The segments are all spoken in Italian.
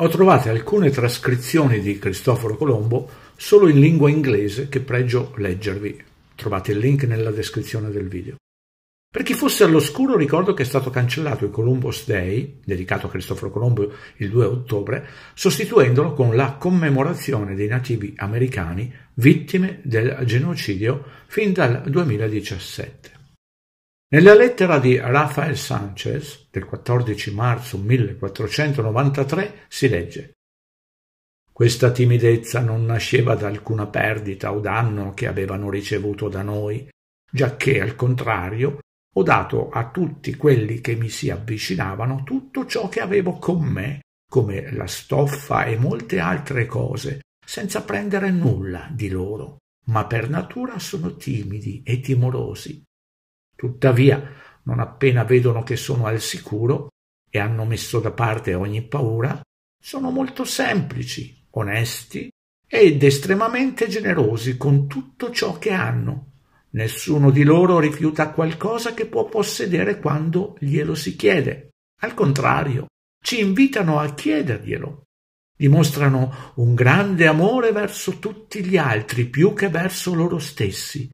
ho trovato alcune trascrizioni di Cristoforo Colombo solo in lingua inglese che pregio leggervi. Trovate il link nella descrizione del video. Per chi fosse all'oscuro ricordo che è stato cancellato il Columbus Day, dedicato a Cristoforo Colombo il 2 ottobre, sostituendolo con la commemorazione dei nativi americani vittime del genocidio fin dal 2017. Nella lettera di Rafael Sanchez del 14 marzo 1493 si legge Questa timidezza non nasceva da alcuna perdita o danno che avevano ricevuto da noi, giacché al contrario ho dato a tutti quelli che mi si avvicinavano tutto ciò che avevo con me, come la stoffa e molte altre cose, senza prendere nulla di loro, ma per natura sono timidi e timorosi Tuttavia, non appena vedono che sono al sicuro e hanno messo da parte ogni paura, sono molto semplici, onesti ed estremamente generosi con tutto ciò che hanno. Nessuno di loro rifiuta qualcosa che può possedere quando glielo si chiede. Al contrario, ci invitano a chiederglielo. Dimostrano un grande amore verso tutti gli altri più che verso loro stessi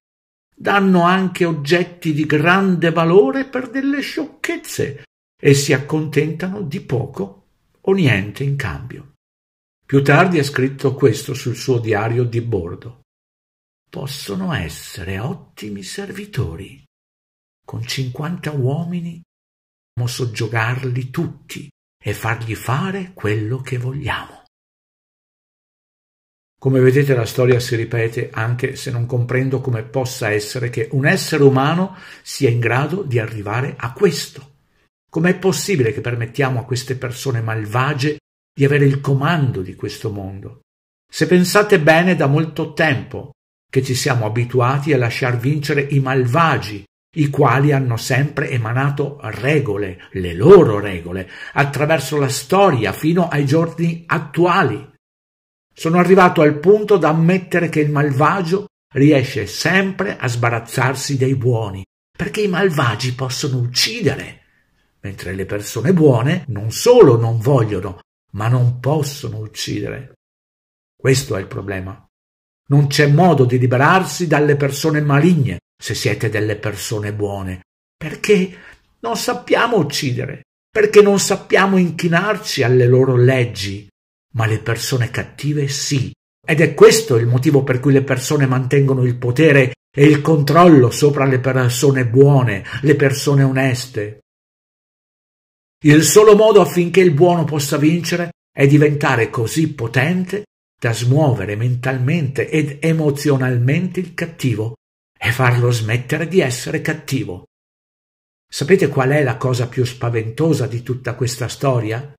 danno anche oggetti di grande valore per delle sciocchezze e si accontentano di poco o niente in cambio. Più tardi ha scritto questo sul suo diario di bordo. Possono essere ottimi servitori. Con cinquanta uomini possiamo soggiogarli tutti e fargli fare quello che vogliamo. Come vedete la storia si ripete anche se non comprendo come possa essere che un essere umano sia in grado di arrivare a questo. Com'è possibile che permettiamo a queste persone malvagie di avere il comando di questo mondo? Se pensate bene, da molto tempo che ci siamo abituati a lasciar vincere i malvagi, i quali hanno sempre emanato regole, le loro regole, attraverso la storia fino ai giorni attuali. Sono arrivato al punto da ammettere che il malvagio riesce sempre a sbarazzarsi dei buoni, perché i malvagi possono uccidere, mentre le persone buone non solo non vogliono, ma non possono uccidere. Questo è il problema. Non c'è modo di liberarsi dalle persone maligne se siete delle persone buone, perché non sappiamo uccidere, perché non sappiamo inchinarci alle loro leggi, ma le persone cattive sì. Ed è questo il motivo per cui le persone mantengono il potere e il controllo sopra le persone buone, le persone oneste. Il solo modo affinché il buono possa vincere è diventare così potente da smuovere mentalmente ed emozionalmente il cattivo e farlo smettere di essere cattivo. Sapete qual è la cosa più spaventosa di tutta questa storia?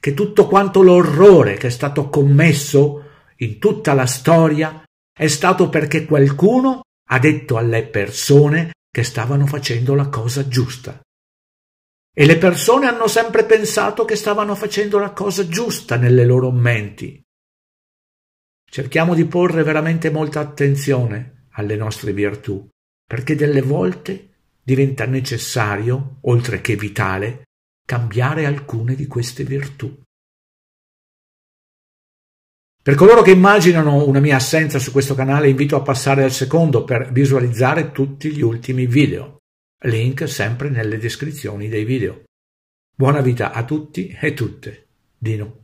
che tutto quanto l'orrore che è stato commesso in tutta la storia è stato perché qualcuno ha detto alle persone che stavano facendo la cosa giusta. E le persone hanno sempre pensato che stavano facendo la cosa giusta nelle loro menti. Cerchiamo di porre veramente molta attenzione alle nostre virtù, perché delle volte diventa necessario, oltre che vitale, cambiare alcune di queste virtù. Per coloro che immaginano una mia assenza su questo canale invito a passare al secondo per visualizzare tutti gli ultimi video. Link sempre nelle descrizioni dei video. Buona vita a tutti e tutte. Dino.